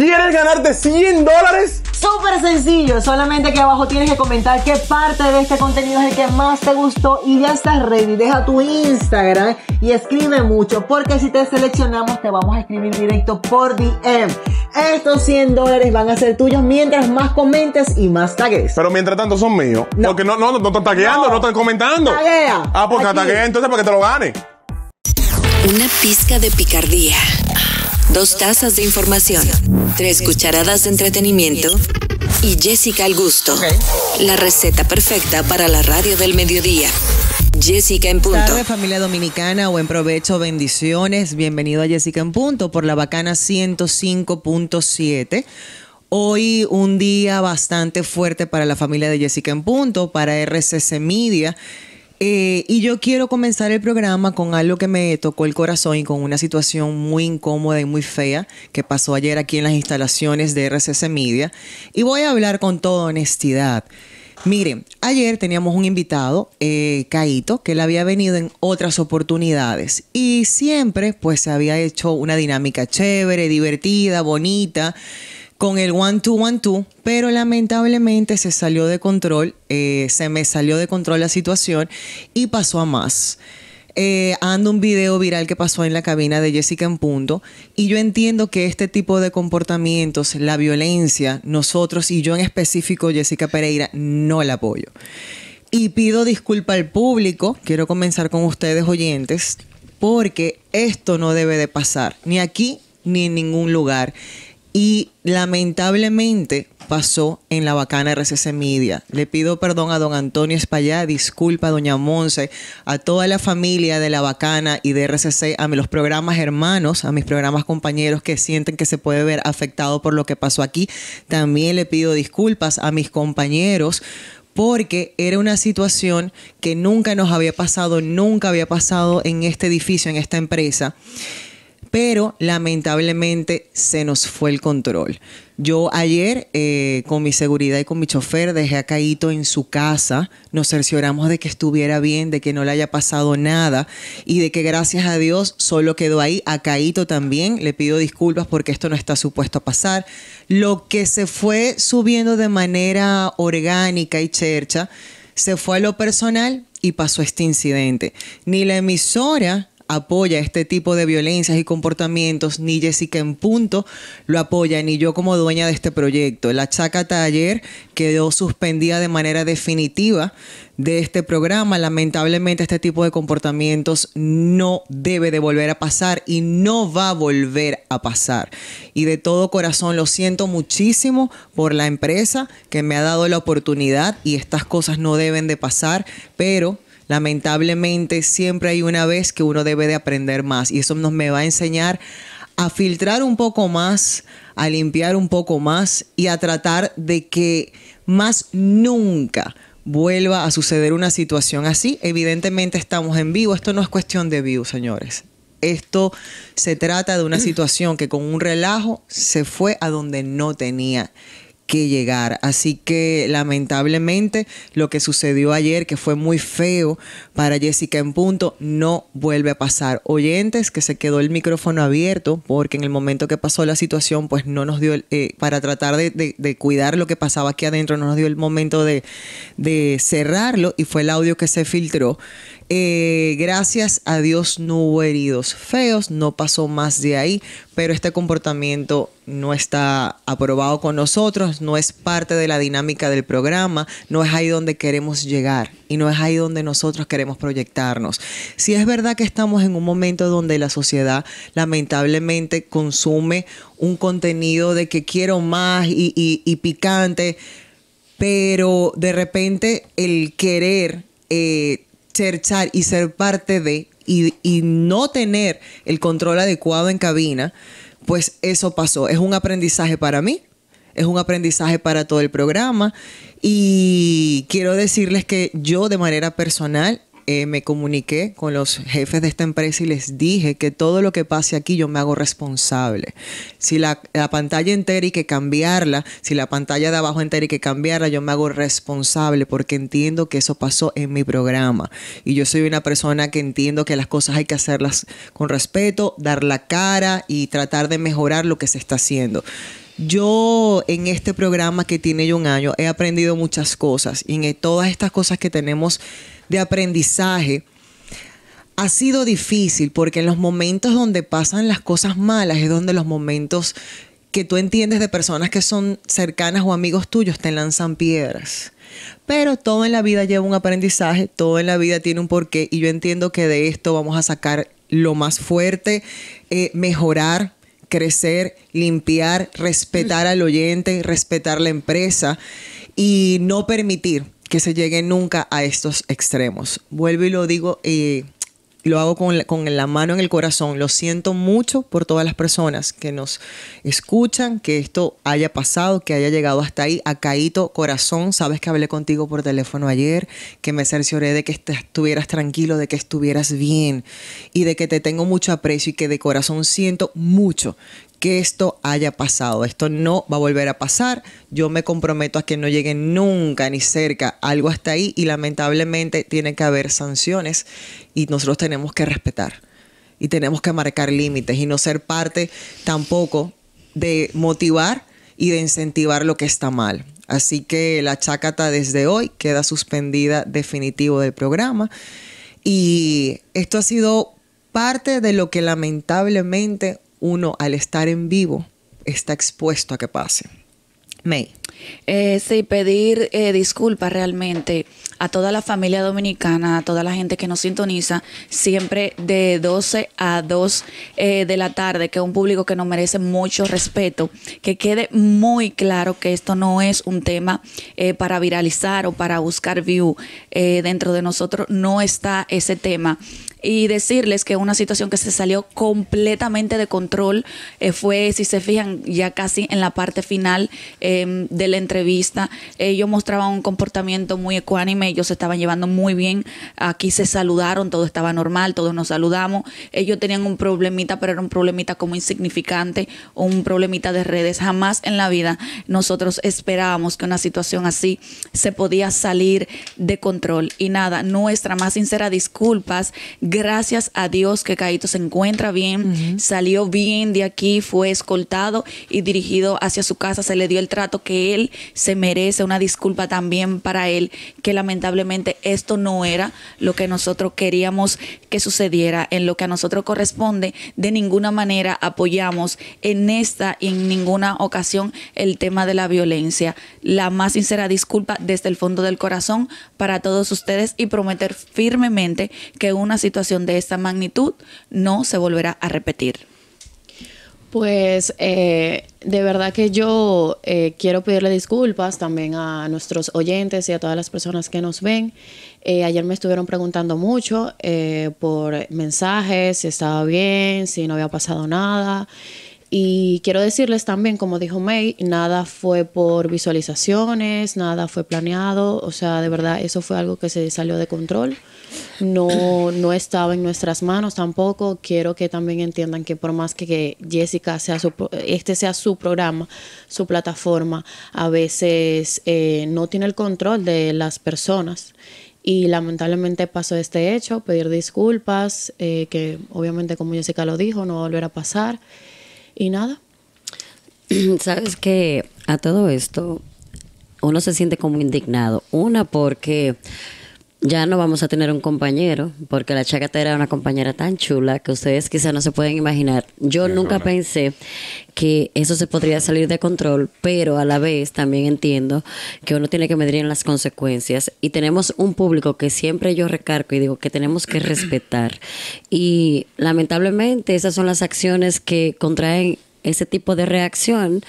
¿Quieres ganarte 100 dólares? Súper sencillo, solamente que abajo tienes que comentar qué parte de este contenido es el que más te gustó y ya estás ready. Deja tu Instagram y escribe mucho, porque si te seleccionamos te vamos a escribir directo por DM. Estos 100 dólares van a ser tuyos mientras más comentes y más tagues. Pero mientras tanto son míos. No. Porque no, no, no, están tagueando, no, están comentando. Taguea. Ah, porque pues taguea entonces para que te lo gane. Una pizca de picardía dos tazas de información, tres cucharadas de entretenimiento y Jessica al gusto. La receta perfecta para la radio del mediodía. Jessica en punto. Tarde, familia dominicana, buen provecho, bendiciones. Bienvenido a Jessica en punto por la bacana 105.7. Hoy un día bastante fuerte para la familia de Jessica en punto, para RCC Media eh, y yo quiero comenzar el programa con algo que me tocó el corazón y con una situación muy incómoda y muy fea que pasó ayer aquí en las instalaciones de RCC Media. Y voy a hablar con toda honestidad. Miren, ayer teníamos un invitado, eh, que él había venido en otras oportunidades y siempre pues se había hecho una dinámica chévere, divertida, bonita con el one two one two, pero lamentablemente se salió de control, eh, se me salió de control la situación y pasó a más. Eh, ando un video viral que pasó en la cabina de Jessica en punto y yo entiendo que este tipo de comportamientos, la violencia, nosotros y yo en específico Jessica Pereira no la apoyo. Y pido disculpa al público, quiero comenzar con ustedes oyentes, porque esto no debe de pasar, ni aquí ni en ningún lugar. Y lamentablemente pasó en la bacana RCC Media. Le pido perdón a don Antonio Espallá, disculpa a doña Monse, a toda la familia de la bacana y de RCC, a los programas hermanos, a mis programas compañeros que sienten que se puede ver afectado por lo que pasó aquí. También le pido disculpas a mis compañeros porque era una situación que nunca nos había pasado, nunca había pasado en este edificio, en esta empresa pero lamentablemente se nos fue el control. Yo ayer eh, con mi seguridad y con mi chofer dejé a Caíto en su casa, nos cercioramos de que estuviera bien, de que no le haya pasado nada y de que gracias a Dios solo quedó ahí. A Caíto también le pido disculpas porque esto no está supuesto a pasar. Lo que se fue subiendo de manera orgánica y chercha se fue a lo personal y pasó este incidente. Ni la emisora apoya este tipo de violencias y comportamientos, ni Jessica en punto lo apoya, ni yo como dueña de este proyecto. La chaca taller quedó suspendida de manera definitiva de este programa. Lamentablemente este tipo de comportamientos no debe de volver a pasar y no va a volver a pasar. Y de todo corazón lo siento muchísimo por la empresa que me ha dado la oportunidad y estas cosas no deben de pasar, pero Lamentablemente siempre hay una vez que uno debe de aprender más y eso nos me va a enseñar a filtrar un poco más, a limpiar un poco más y a tratar de que más nunca vuelva a suceder una situación así. Evidentemente estamos en vivo, esto no es cuestión de vivo, señores. Esto se trata de una situación que con un relajo se fue a donde no tenía que llegar. Así que lamentablemente lo que sucedió ayer, que fue muy feo para Jessica en punto, no vuelve a pasar. Oyentes, que se quedó el micrófono abierto, porque en el momento que pasó la situación, pues no nos dio, eh, para tratar de, cuidar lo que pasaba aquí adentro, no nos dio el momento de cerrarlo y fue el audio que se filtró eh, gracias a Dios no hubo heridos feos, no pasó más de ahí, pero este comportamiento no está aprobado con nosotros, no es parte de la dinámica del programa, no es ahí donde queremos llegar y no es ahí donde nosotros queremos proyectarnos. Si es verdad que estamos en un momento donde la sociedad lamentablemente consume un contenido de que quiero más y, picante, pero de repente el querer... Eh, y ser parte de y, y no tener el control adecuado en cabina, pues eso pasó. Es un aprendizaje para mí, es un aprendizaje para todo el programa y quiero decirles que yo de manera personal eh, me comuniqué con los jefes de esta empresa y les dije que todo lo que pase aquí yo me hago responsable. Si la, pantalla entera hay que cambiarla, si la pantalla de abajo entera hay que cambiarla, yo me hago responsable porque entiendo que eso pasó en mi programa. Y yo soy una persona que entiendo que las cosas hay que hacerlas con respeto, dar la cara y tratar de mejorar lo que se está haciendo. Yo en este programa que tiene yo un año he aprendido muchas cosas y en todas estas cosas que tenemos de aprendizaje, ha sido difícil porque en los momentos donde pasan las cosas malas es donde los momentos que tú entiendes de personas que son cercanas o amigos tuyos te lanzan piedras. Pero todo en la vida lleva un aprendizaje, todo en la vida tiene un porqué y yo entiendo que de esto vamos a sacar lo más fuerte, eh, mejorar, crecer, limpiar, respetar al oyente, respetar la empresa y no permitir que se llegue nunca a estos extremos. Vuelvo y lo digo, y eh, lo hago con con la mano en el corazón. Lo siento mucho por todas las personas que nos escuchan, que esto haya pasado, que haya llegado hasta ahí. Acaíto, corazón, sabes que hablé contigo por teléfono ayer, que me cercioré de que estuvieras tranquilo, de que estuvieras bien y de que te tengo mucho aprecio y que de corazón siento mucho que esto haya pasado. Esto no va a volver a pasar. Yo me comprometo a que no llegue nunca ni cerca algo hasta ahí y lamentablemente tiene que haber sanciones y nosotros tenemos que respetar y tenemos que marcar límites y no ser parte tampoco de motivar y de incentivar lo que está mal. Así que la chácata desde hoy queda suspendida definitivo del programa. Y esto ha sido parte de lo que lamentablemente uno al estar en vivo está expuesto a que pase. May. Eh, sí, pedir eh, disculpas realmente a toda la familia dominicana, a toda la gente que nos sintoniza, siempre de 12 a 2 eh, de la tarde, que es un público que nos merece mucho respeto, que quede muy claro que esto no es un tema para viralizar o para buscar view. dentro de nosotros no está ese tema y decirles que una situación que se salió completamente de control eh, fue, si se fijan, ya casi en la parte final em, de la entrevista. Ellos eh, mostraban un comportamiento muy ecuánime, ellos se estaban llevando muy bien. Aquí se saludaron, todo estaba normal, todos nos saludamos. Ellos tenían un problemita, pero era un problemita como insignificante un problemita de redes. Jamás en la vida nosotros esperábamos que una situación así se podía salir de control. Y nada, nuestra más sincera disculpas Gracias a Dios que Caíto se encuentra bien, salió bien de aquí, fue escoltado y dirigido hacia su casa. Se le dio el trato que él se merece, una disculpa también para él, que lamentablemente esto no era lo que nosotros queríamos que sucediera, en lo que a nosotros corresponde. De ninguna manera apoyamos en esta y en ninguna ocasión el tema de la violencia. La más sincera disculpa desde el fondo del corazón para todos ustedes y prometer firmemente que una situación de esta magnitud no se volverá a repetir? Pues eh, de verdad que yo eh, quiero pedirle disculpas también a nuestros oyentes y a todas las personas que nos ven. Eh, ayer me estuvieron preguntando mucho por mensajes, si estaba bien, si no había pasado nada. Y quiero decirles también, como dijo May, nada fue por visualizaciones, nada fue planeado, o sea, de verdad eso fue algo que se salió de control no, no estaba en nuestras manos tampoco. Quiero que también entiendan que por más que, Jessica sea su, este sea su programa, su plataforma, a veces eh, no tiene el control de las personas. Y lamentablemente pasó este hecho, pedir disculpas, eh, que obviamente como Jessica lo dijo, no va a volver a pasar. Y nada. Sabes que a todo esto uno se siente como indignado. Una porque ya no vamos a tener un compañero, porque la chacata era una compañera tan chula que ustedes quizás no se pueden imaginar. Yo nunca pensé que eso se podría salir de control, pero a la vez también entiendo que uno tiene que medir en las consecuencias y tenemos un público que siempre yo recargo y digo que tenemos que respetar. Y lamentablemente esas son las acciones que contraen ese tipo de reacción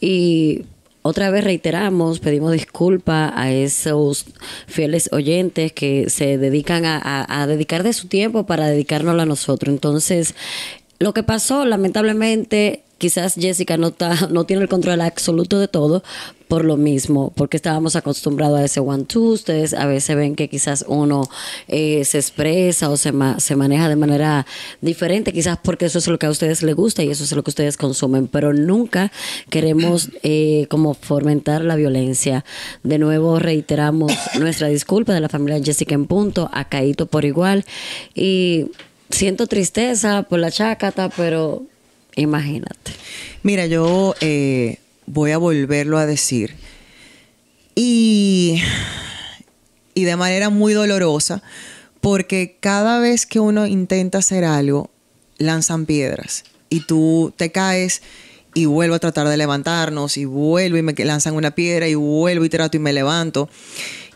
y otra vez reiteramos, pedimos disculpa a esos fieles oyentes que se dedican a, dedicar de su tiempo para dedicárnoslo a nosotros. Entonces, lo que pasó, lamentablemente, quizás Jessica no, está, no tiene el control absoluto de todo por lo mismo, porque estábamos acostumbrados a ese one-two, ustedes a veces ven que quizás uno eh, se expresa o se, se maneja de manera diferente, quizás porque eso es lo que a ustedes les gusta y eso es lo que ustedes consumen, pero nunca queremos eh, como fomentar la violencia. De nuevo reiteramos nuestra disculpa de la familia Jessica en punto, a Caíto por igual y siento tristeza por la chácata, pero Imagínate. Mira, yo eh, voy a volverlo a decir. Y, y de manera muy dolorosa, porque cada vez que uno intenta hacer algo, lanzan piedras y tú te caes y vuelvo a tratar de levantarnos y vuelvo y me lanzan una piedra y vuelvo y trato y me levanto.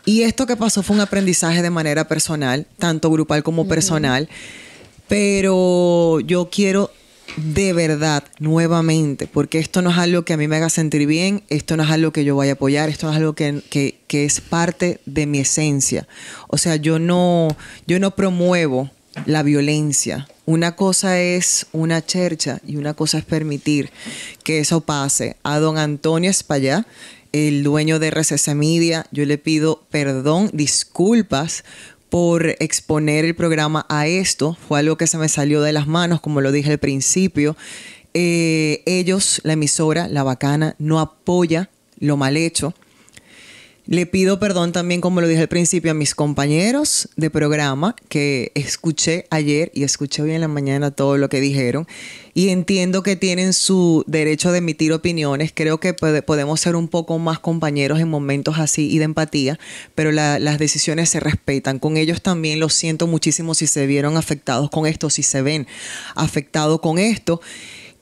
Y esto que pasó fue un aprendizaje de manera personal, tanto grupal como personal, pero yo quiero de verdad, nuevamente, porque esto no es algo que a mí me haga sentir bien, esto no es algo que yo vaya a apoyar, esto no es algo que, es parte de mi esencia. O sea, yo no, yo no promuevo la violencia. Una cosa es una chercha y una cosa es permitir que eso pase. A don Antonio Espallá, el dueño de RCC Media, yo le pido perdón, disculpas por exponer el programa a esto. Fue algo que se me salió de las manos, como lo dije al principio. Eh, ellos, la emisora, la bacana, no apoya lo mal hecho le pido perdón también, como lo dije al principio, a mis compañeros de programa que escuché ayer y escuché hoy en la mañana todo lo que dijeron y entiendo que tienen su derecho de emitir opiniones. Creo que podemos ser un poco más compañeros en momentos así y de empatía, pero las decisiones se respetan. Con ellos también lo siento muchísimo si se vieron afectados con esto, si se ven afectados con esto.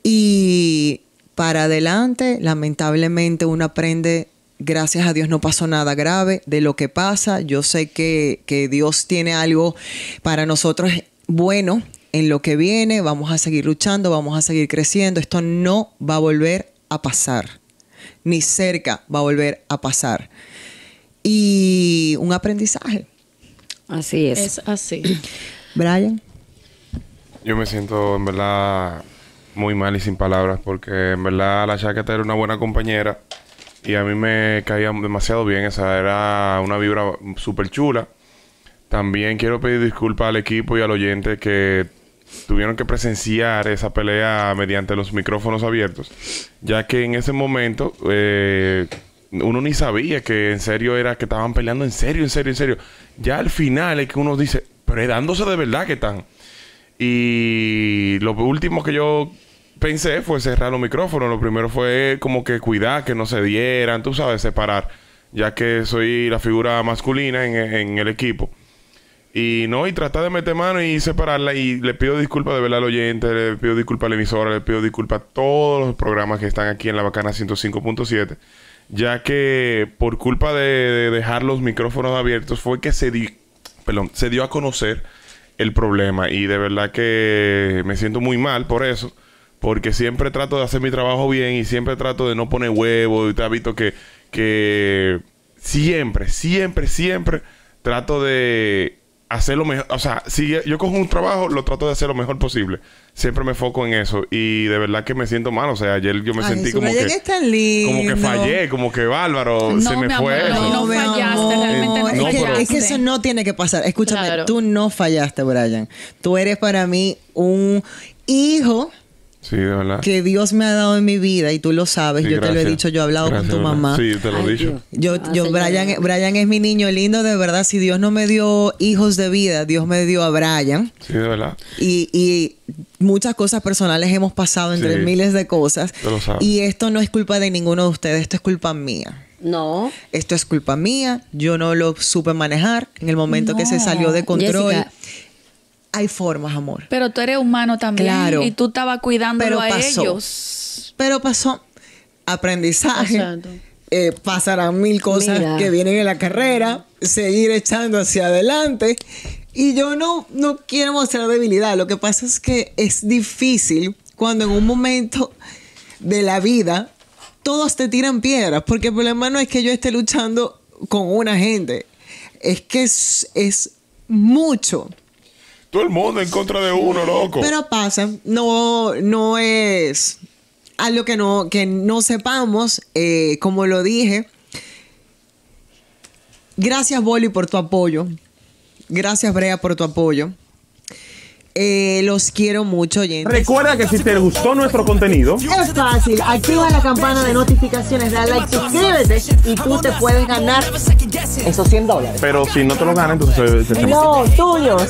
Y para adelante, lamentablemente uno aprende gracias a Dios no pasó nada grave de lo que pasa. Yo sé que, Dios tiene algo para nosotros bueno en lo que viene. Vamos a seguir luchando, vamos a seguir creciendo. Esto no va a volver a pasar. Ni cerca va a volver a pasar. Y un aprendizaje. Así es. Es así. Brian. Yo me siento en verdad muy mal y sin palabras porque en verdad la chaqueta era una buena compañera y a mí me caía demasiado bien. Esa era una vibra súper chula. También quiero pedir disculpas al equipo y al oyente que tuvieron que presenciar esa pelea mediante los micrófonos abiertos, ya que en ese momento eh, uno ni sabía que en serio era que estaban peleando en serio, en serio, en serio. Ya al final es que uno dice, pero es dándose de verdad que están. Y lo último que yo pensé fue cerrar los micrófonos. Lo primero fue como que cuidar, que no se dieran, tú sabes, separar, ya que soy la figura masculina en, el equipo. Y no, y tratar de meter mano y separarla. Y le pido disculpas de verdad al oyente, le pido disculpas a la emisora, le pido disculpas a todos los programas que están aquí en la bacana 105.7. Ya que por culpa de, dejar los micrófonos abiertos fue que se, se dio a conocer el problema. Y de verdad que me siento muy mal por eso porque siempre trato de hacer mi trabajo bien y siempre trato de no poner huevo. Y te visto que, que siempre, siempre, siempre trato de hacer lo mejor. O sea, si yo cojo un trabajo, lo trato de hacer lo mejor posible. Siempre me foco en eso. Y de verdad que me siento mal. O sea, ayer yo me sentí como que, como que fallé, como que bárbaro. se me fue no, eso. No, fallaste, realmente Es, que, eso no tiene que pasar. Escúchame, tú no fallaste, Brian. Tú eres para mí un hijo Sí, de Que Dios me ha dado en mi vida y tú lo sabes. yo te lo he dicho, yo he hablado con tu mamá. Sí, te lo he dicho. Yo, ah, yo Brian, es mi niño lindo, de verdad. Si Dios no me dio hijos de vida, Dios me dio a Brian. Sí, de verdad. Y, y muchas cosas personales hemos pasado entre miles de cosas. Y esto no es culpa de ninguno de ustedes, esto es culpa mía. No. Esto es culpa mía, yo no lo supe manejar en el momento que se salió de ah. control hay formas, amor. Pero tú eres humano también. Claro. Y tú estabas cuidándolo a ellos. Pero pasó. Aprendizaje. Eh, pasarán mil cosas que vienen en la carrera. Seguir echando hacia adelante. Y yo no, no quiero mostrar debilidad. Lo que pasa es que es difícil cuando en un momento de la vida todos te tiran piedras. Porque el problema no es que yo esté luchando con una gente. Es que es mucho todo el mundo en contra de uno, loco. Pero pasa, no, no es algo que no, que no sepamos, eh, como lo dije. Gracias, Boli, por tu apoyo. Gracias, Brea, por tu apoyo. Eh, los quiero mucho, gente. Recuerda que si te gustó nuestro contenido, es fácil. Activa la campana de notificaciones, da like, suscríbete y tú te puedes ganar esos 100 dólares. Pero si no te lo ganan, entonces. Eh, no tuyos.